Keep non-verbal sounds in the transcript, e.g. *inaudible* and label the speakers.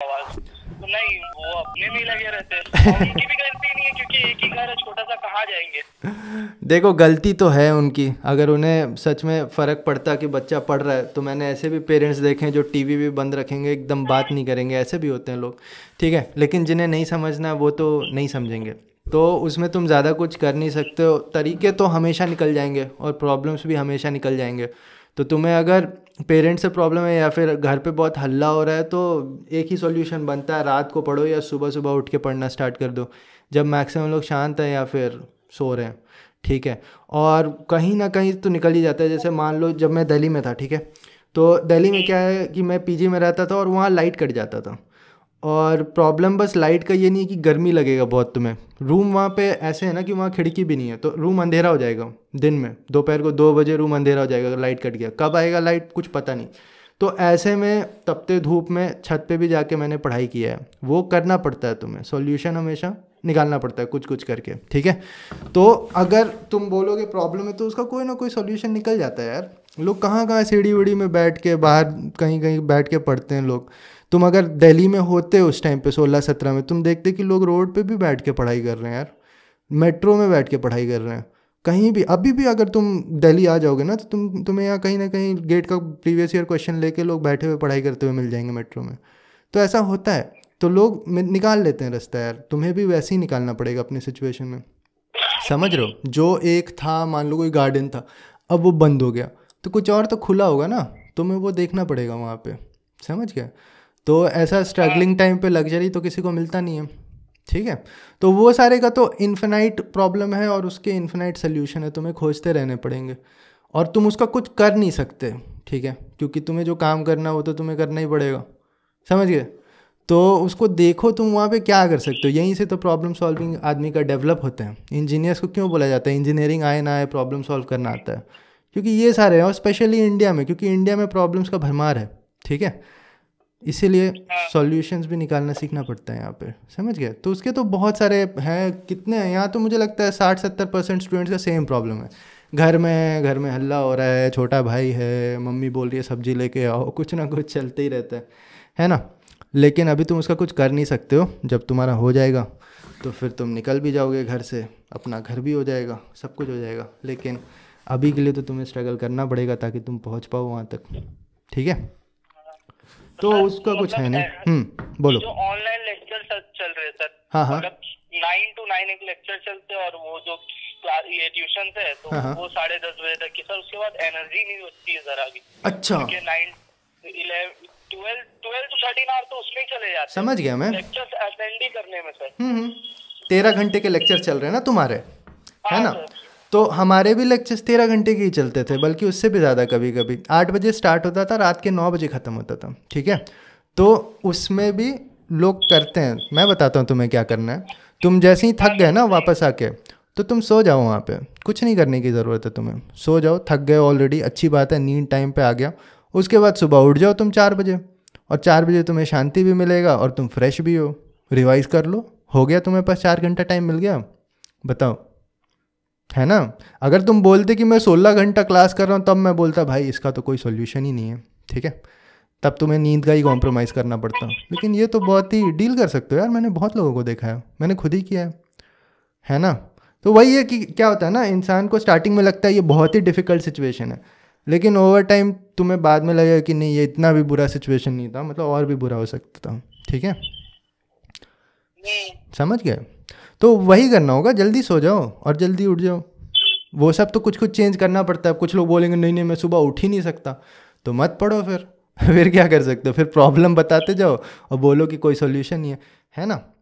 Speaker 1: नहीं वो अपने में लगे रहते हैं उनकी भी गलती नहीं है क्योंकि एक ही घर है छोटा सा कहाँ जाएंगे देखो गलती तो है उनकी अगर उन्हें सच में फ़र्क पड़ता कि बच्चा पढ़ रहा है तो मैंने ऐसे भी पेरेंट्स देखे हैं जो टीवी भी बंद रखेंगे एकदम बात नहीं करेंगे ऐसे भी होते हैं लोग ठीक है लेकिन जिन्हें नहीं समझना वो तो नहीं समझेंगे तो उसमें तुम ज़्यादा कुछ कर नहीं सकते हो तरीके तो हमेशा निकल जाएंगे और प्रॉब्लम्स भी हमेशा निकल जाएंगे तो तुम्हें अगर पेरेंट्स से प्रॉब्लम है या फिर घर पे बहुत हल्ला हो रहा है तो एक ही सॉल्यूशन बनता है रात को पढ़ो या सुबह सुबह उठ के पढ़ना स्टार्ट कर दो जब मैक्सिमम लोग शांत हैं या फिर सो रहे हैं ठीक है और कहीं ना कहीं तो निकल ही जाता है जैसे मान लो जब मैं दिल्ली में था ठीक है तो दिल्ली में क्या है कि मैं पीजी में रहता था और वहाँ लाइट कट जाता था और प्रॉब्लम बस लाइट का ये नहीं है कि गर्मी लगेगा बहुत तुम्हें रूम वहाँ पे ऐसे है ना कि वहाँ खिड़की भी नहीं है तो रूम अंधेरा हो जाएगा दिन में दोपहर को दो बजे रूम अंधेरा हो जाएगा लाइट कट गया कब आएगा लाइट कुछ पता नहीं तो ऐसे में तपते धूप में छत पे भी जाके मैंने पढ़ाई किया है वो करना पड़ता है तुम्हें सॉल्यूशन हमेशा निकालना पड़ता है कुछ कुछ करके ठीक है तो अगर तुम बोलोगे प्रॉब्लम है तो उसका कोई ना कोई सॉल्यूशन निकल जाता है यार लोग कहाँ कहाँ सीढ़ी वीढ़ी में बैठ के बाहर कहीं कहीं बैठ के पढ़ते हैं लोग तुम अगर दिल्ली में होते उस टाइम पे सोलह सत्रह में तुम देखते कि लोग रोड पे भी बैठ के पढ़ाई कर रहे हैं यार मेट्रो में बैठ के पढ़ाई कर रहे हैं कहीं भी अभी भी अगर तुम दिल्ली आ जाओगे ना तो तुम तुम्हें यहाँ कहीं ना कहीं गेट का प्रीवियस ईयर क्वेश्चन लेके लोग बैठे हुए पढ़ाई करते हुए मिल जाएंगे मेट्रो में तो ऐसा होता है तो लोग निकाल लेते हैं रास्ता यार तुम्हें भी वैसे ही निकालना पड़ेगा अपनी सिचुएशन में समझ रहे हो जो एक था मान लो कोई गार्डन था अब वो बंद हो गया तो कुछ और तो खुला होगा ना तुम्हें वो देखना पड़ेगा वहाँ पे समझ गया तो ऐसा स्ट्रगलिंग टाइम हाँ। पे लग्जरी तो किसी को मिलता नहीं है ठीक है तो वो सारे का तो इन्फिनाइट प्रॉब्लम है और उसके इन्फिनाइट सोल्यूशन है तुम्हें खोजते रहने पड़ेंगे और तुम उसका कुछ कर नहीं सकते ठीक है क्योंकि तुम्हें जो काम करना हो तो तुम्हें करना ही पड़ेगा समझ गए तो उसको देखो तुम वहाँ पे क्या कर सकते हो यहीं से तो प्रॉब्लम सॉल्विंग आदमी का डेवलप होते हैं इंजीनियर्स को क्यों बोला जाता है इंजीनियरिंग आए ना आए प्रॉब्लम सॉल्व करना आता है क्योंकि ये सारे हैं और स्पेशली इंडिया में क्योंकि इंडिया में प्रॉब्लम्स का भरमार है ठीक है इसीलिए सॉल्यूशंस हाँ। भी निकालना सीखना पड़ता है यहाँ पे समझ गया तो उसके तो बहुत सारे हैं कितने हैं यहाँ तो मुझे लगता है साठ सत्तर परसेंट स्टूडेंट्स का सेम प्रॉब्लम है घर में घर में हल्ला हो रहा है छोटा भाई है मम्मी बोल रही है सब्जी लेके आओ *laughs* कुछ ना कुछ चलते ही रहता है है ना लेकिन अभी तुम उसका कुछ कर नहीं सकते हो जब तुम्हारा हो जाएगा तो फिर तुम निकल भी जाओगे घर से अपना घर भी हो जाएगा सब कुछ हो जाएगा लेकिन अभी के लिए तो तुम्हें स्ट्रगल करना पड़ेगा ताकि तुम पहुंच पाओ वहाँ तक ठीक है तो मतलब उसका कुछ है मतलब नहीं हम्म बोलो जो ऑनलाइन लेक्चर सर चल रहे सर हाँ हाँ नाइन टू नाइन एक लेक्चर चलते और वो जो ये ट्यूशन है तो हाँ, हाँ। वो साढ़े दस बजे तक सर उसके बाद एनर्जी नहीं होती है सर आगे अच्छा नाइन तो ट्वेल्व समझ गया मैं लेक्चर करने में सर हम्म, हम्म। तेरह घंटे के लेक्चर चल रहे हैं ना तुम्हारे है हाँ, ना तो हमारे भी लेक्चर्स तेरह घंटे के ही चलते थे बल्कि उससे भी ज़्यादा कभी कभी आठ बजे स्टार्ट होता था रात के नौ बजे ख़त्म होता था ठीक है तो उसमें भी लोग करते हैं मैं बताता हूँ तुम्हें क्या करना है तुम जैसे ही थक गए ना वापस आके तो तुम सो जाओ वहाँ पे कुछ नहीं करने की ज़रूरत है तुम्हें सो जाओ थक गए ऑलरेडी अच्छी बात है नींद टाइम पे आ गया उसके बाद सुबह उठ जाओ तुम चार बजे और चार बजे तुम्हें शांति भी मिलेगा और तुम फ्रेश भी हो रिवाइज़ कर लो हो गया तुम्हें पास चार घंटा टाइम मिल गया बताओ है ना अगर तुम बोलते कि मैं सोलह घंटा क्लास कर रहा हूँ तब मैं बोलता भाई इसका तो कोई सोल्यूशन ही नहीं है ठीक है तब तुम्हें नींद का ही कॉम्प्रोमाइज़ करना पड़ता लेकिन ये तो बहुत ही डील कर सकते हो यार मैंने बहुत लोगों को देखा है मैंने खुद ही किया है है ना तो वही है कि क्या होता है ना इंसान को स्टार्टिंग में लगता है ये बहुत ही डिफ़िकल्ट सिचुएशन है लेकिन ओवर टाइम तुम्हें बाद में लगेगा कि नहीं ये इतना भी बुरा सिचुएशन नहीं था मतलब और भी बुरा हो सकता था ठीक है समझ गए तो वही करना होगा जल्दी सो जाओ और जल्दी उठ जाओ वो सब तो कुछ कुछ चेंज करना पड़ता है कुछ लोग बोलेंगे नहीं नहीं मैं सुबह उठ ही नहीं सकता तो मत पढ़ो फिर *laughs* फिर क्या कर सकते हो फिर प्रॉब्लम बताते जाओ और बोलो कि कोई सोल्यूशन नहीं है है ना